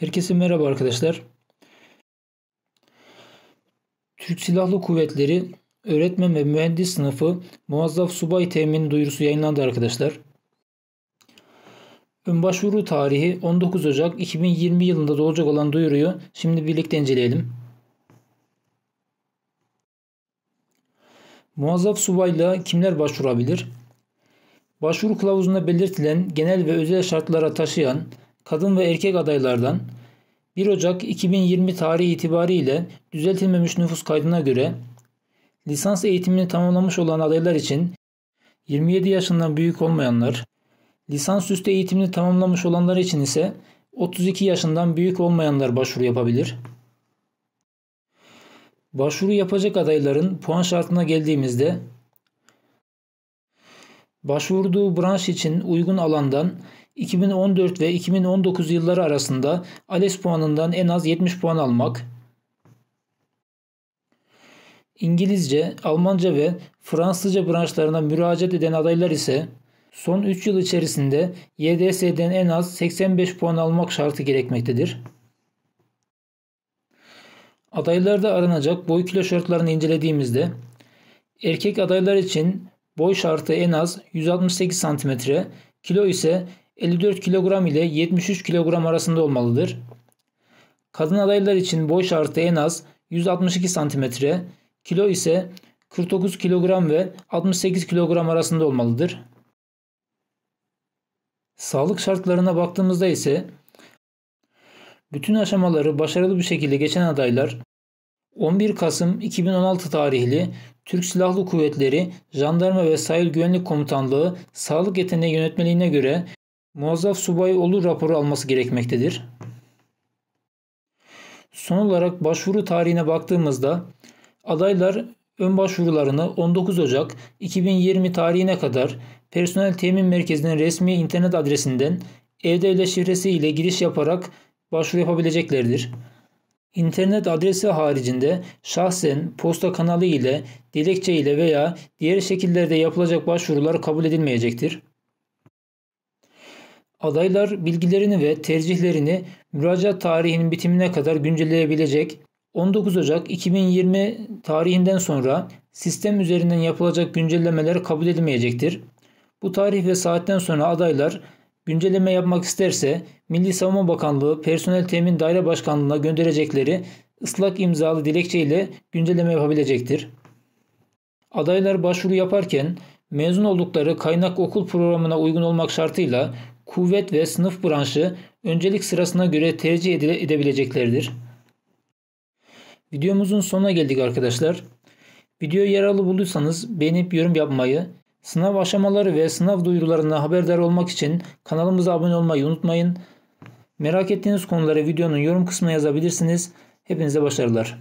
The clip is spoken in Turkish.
Herkese merhaba arkadaşlar. Türk Silahlı Kuvvetleri öğretmen ve mühendis sınıfı muazzaf subay temin duyurusu yayınlandı arkadaşlar. Ön başvuru tarihi 19 Ocak 2020 yılında da olacak olan duyuruyu şimdi birlikte inceleyelim. Muazzaf subayla kimler başvurabilir? Başvuru kılavuzunda belirtilen genel ve özel şartlara taşıyan kadın ve erkek adaylardan 1 Ocak 2020 tarihi itibariyle düzeltilmemiş nüfus kaydına göre lisans eğitimini tamamlamış olan adaylar için 27 yaşından büyük olmayanlar, lisansüstü eğitimini tamamlamış olanlar için ise 32 yaşından büyük olmayanlar başvuru yapabilir. Başvuru yapacak adayların puan şartına geldiğimizde Başvurduğu branş için uygun alandan 2014 ve 2019 yılları arasında ALES puanından en az 70 puan almak, İngilizce, Almanca ve Fransızca branşlarına müracaat eden adaylar ise son 3 yıl içerisinde YDS'den en az 85 puan almak şartı gerekmektedir. Adaylarda aranacak boy kilo şartlarını incelediğimizde erkek adaylar için Boy şartı en az 168 cm, kilo ise 54 kilogram ile 73 kilogram arasında olmalıdır. Kadın adaylar için boy şartı en az 162 cm, kilo ise 49 kilogram ve 68 kilogram arasında olmalıdır. Sağlık şartlarına baktığımızda ise bütün aşamaları başarılı bir şekilde geçen adaylar 11 Kasım 2016 tarihli Türk Silahlı Kuvvetleri Jandarma ve Sahil Güvenlik Komutanlığı Sağlık Yeteneği Yönetmeliğine göre Muazzaf Subay Olur raporu alması gerekmektedir. Son olarak başvuru tarihine baktığımızda adaylar ön başvurularını 19 Ocak 2020 tarihine kadar Personel Temin Merkezi'nin resmi internet adresinden evde devlet şifresi ile giriş yaparak başvuru yapabileceklerdir. İnternet adresi haricinde şahsen posta kanalı ile, dilekçe ile veya diğer şekillerde yapılacak başvurular kabul edilmeyecektir. Adaylar bilgilerini ve tercihlerini müracaat tarihinin bitimine kadar güncelleyebilecek 19 Ocak 2020 tarihinden sonra sistem üzerinden yapılacak güncellemeler kabul edilmeyecektir. Bu tarih ve saatten sonra adaylar güncelleme yapmak isterse Milli Savunma Bakanlığı Personel Temin Daire Başkanlığı'na gönderecekleri ıslak imzalı dilekçe ile güncelleme yapabilecektir. Adaylar başvuru yaparken mezun oldukları kaynak okul programına uygun olmak şartıyla kuvvet ve sınıf branşı öncelik sırasına göre tercih edile- edebileceklerdir. Videomuzun sonuna geldik arkadaşlar. Videoyu yararlı bulduysanız beğenip yorum yapmayı, Sınav aşamaları ve sınav duyurularına haberdar olmak için kanalımıza abone olmayı unutmayın. Merak ettiğiniz konuları videonun yorum kısmına yazabilirsiniz. Hepinize başarılar.